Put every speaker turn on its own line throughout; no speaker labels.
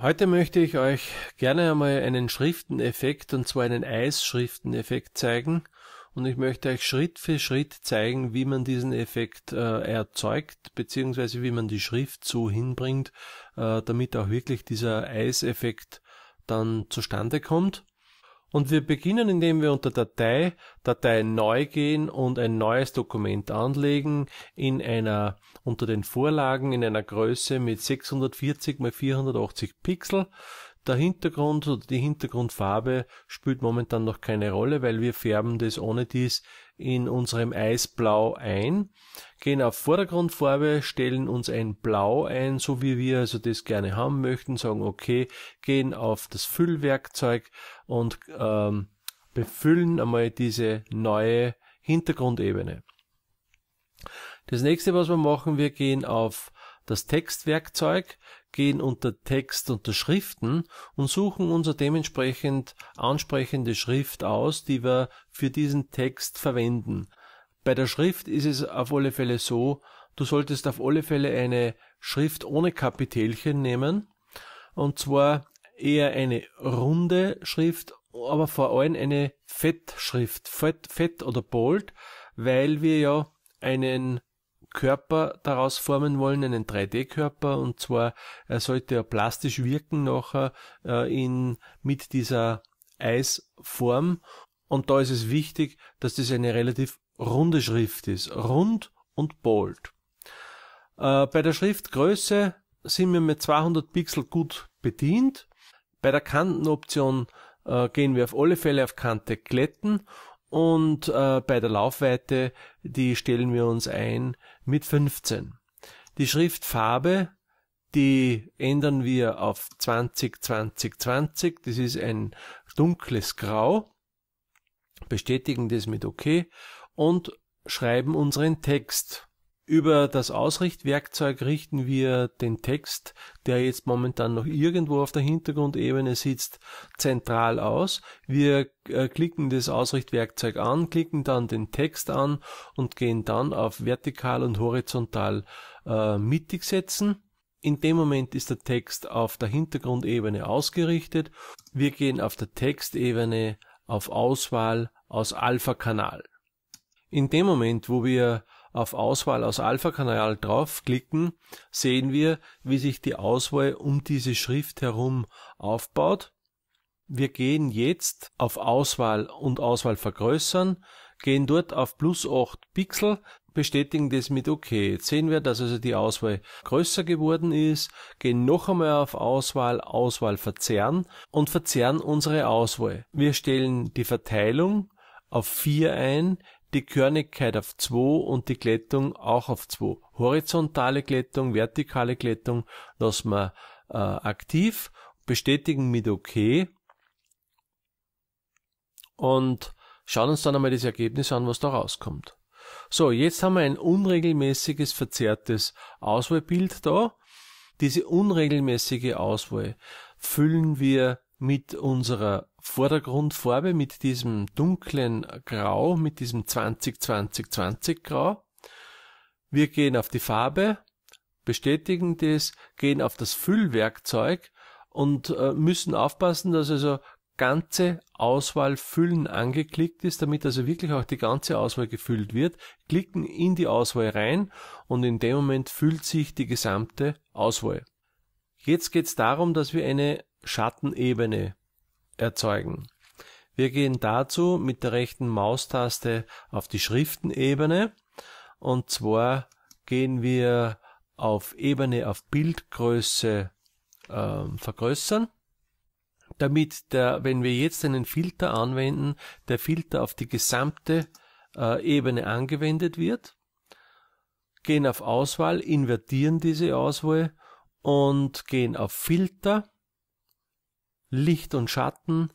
Heute möchte ich euch gerne einmal einen Schrifteneffekt und zwar einen Eisschrifteneffekt zeigen und ich möchte euch Schritt für Schritt zeigen, wie man diesen Effekt äh, erzeugt beziehungsweise wie man die Schrift so hinbringt, äh, damit auch wirklich dieser Eiseffekt dann zustande kommt. Und wir beginnen, indem wir unter Datei, Datei neu gehen und ein neues Dokument anlegen in einer, unter den Vorlagen in einer Größe mit 640 x 480 Pixel der Hintergrund oder die Hintergrundfarbe spielt momentan noch keine Rolle, weil wir färben das ohne dies in unserem Eisblau ein, gehen auf Vordergrundfarbe, stellen uns ein Blau ein, so wie wir also das gerne haben möchten, sagen okay, gehen auf das Füllwerkzeug und ähm, befüllen einmal diese neue Hintergrundebene. Das nächste, was wir machen, wir gehen auf das Textwerkzeug, gehen unter Text unter Schriften und suchen unser dementsprechend ansprechende Schrift aus, die wir für diesen Text verwenden. Bei der Schrift ist es auf alle Fälle so, du solltest auf alle Fälle eine Schrift ohne Kapitelchen nehmen, und zwar eher eine runde Schrift, aber vor allem eine Fettschrift, Fett, Fett oder Bold, weil wir ja einen Körper daraus formen wollen, einen 3D-Körper und zwar er sollte ja plastisch wirken nachher äh, in, mit dieser Eisform und da ist es wichtig, dass das eine relativ runde Schrift ist, rund und bold. Äh, bei der Schriftgröße sind wir mit 200 Pixel gut bedient. Bei der Kantenoption äh, gehen wir auf alle Fälle auf Kante glätten und äh, bei der Laufweite, die stellen wir uns ein mit 15. Die Schriftfarbe, die ändern wir auf 20, 20, 20. Das ist ein dunkles Grau. Bestätigen das mit OK und schreiben unseren Text. Über das Ausrichtwerkzeug richten wir den Text, der jetzt momentan noch irgendwo auf der Hintergrundebene sitzt, zentral aus. Wir äh, klicken das Ausrichtwerkzeug an, klicken dann den Text an und gehen dann auf vertikal und horizontal äh, mittig setzen. In dem Moment ist der Text auf der Hintergrundebene ausgerichtet. Wir gehen auf der Textebene auf Auswahl aus Alpha-Kanal. In dem Moment, wo wir auf Auswahl aus Alpha-Kanal draufklicken, sehen wir, wie sich die Auswahl um diese Schrift herum aufbaut. Wir gehen jetzt auf Auswahl und Auswahl vergrößern, gehen dort auf plus 8 Pixel, bestätigen das mit OK. Jetzt sehen wir, dass also die Auswahl größer geworden ist, gehen noch einmal auf Auswahl, Auswahl verzerren und verzerren unsere Auswahl. Wir stellen die Verteilung auf 4 ein, die Körnigkeit auf 2 und die Glättung auch auf 2. Horizontale Glättung, vertikale Glättung lassen wir äh, aktiv, bestätigen mit OK und schauen uns dann einmal das Ergebnis an, was da rauskommt. So, jetzt haben wir ein unregelmäßiges, verzerrtes Auswahlbild da. Diese unregelmäßige Auswahl füllen wir mit unserer Vordergrundfarbe mit diesem dunklen Grau, mit diesem 20-20-20 Grau. Wir gehen auf die Farbe, bestätigen das, gehen auf das Füllwerkzeug und äh, müssen aufpassen, dass also ganze Auswahl füllen angeklickt ist, damit also wirklich auch die ganze Auswahl gefüllt wird, klicken in die Auswahl rein und in dem Moment füllt sich die gesamte Auswahl. Jetzt geht es darum, dass wir eine Schattenebene erzeugen. Wir gehen dazu mit der rechten Maustaste auf die Schriftenebene und zwar gehen wir auf Ebene auf Bildgröße äh, vergrößern, damit der, wenn wir jetzt einen Filter anwenden, der Filter auf die gesamte äh, Ebene angewendet wird. Gehen auf Auswahl, invertieren diese Auswahl und gehen auf Filter Licht und Schatten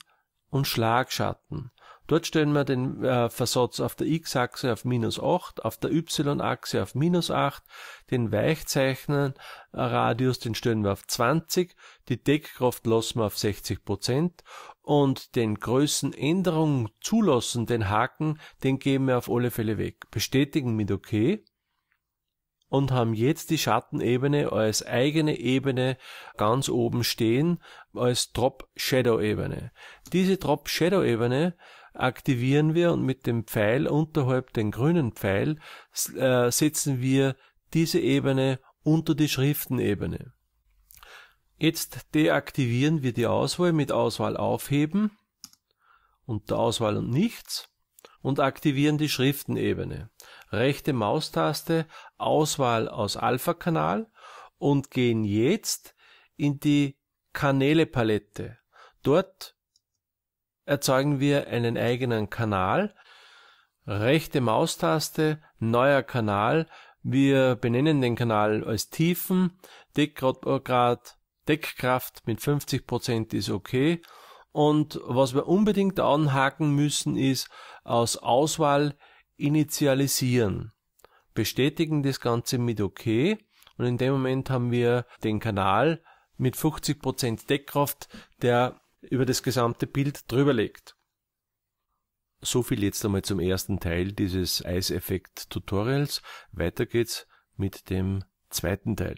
und Schlagschatten. Dort stellen wir den äh, Versatz auf der x-Achse auf minus 8, auf der y-Achse auf minus 8, den Weichzeichnenradius, äh, den stellen wir auf 20, die Deckkraft lassen wir auf 60 Prozent und den Größenänderung zulassen, den Haken, den geben wir auf alle Fälle weg. Bestätigen mit OK und haben jetzt die Schattenebene als eigene Ebene ganz oben stehen, als Drop-Shadow-Ebene. Diese Drop-Shadow-Ebene aktivieren wir und mit dem Pfeil unterhalb den grünen Pfeil äh, setzen wir diese Ebene unter die Schriftenebene. Jetzt deaktivieren wir die Auswahl mit Auswahl aufheben, unter Auswahl und nichts und aktivieren die Schriftenebene rechte Maustaste Auswahl aus Alpha-Kanal und gehen jetzt in die Kanäle-Palette. Dort erzeugen wir einen eigenen Kanal. Rechte Maustaste, neuer Kanal. Wir benennen den Kanal als Tiefen. Deckgrad, Deckkraft mit 50% ist okay. Und was wir unbedingt anhaken müssen ist, aus Auswahl initialisieren, bestätigen das Ganze mit OK und in dem Moment haben wir den Kanal mit 50% Deckkraft, der über das gesamte Bild drüber liegt. So viel jetzt einmal zum ersten Teil dieses Eiseffekt Tutorials. Weiter geht's mit dem zweiten Teil.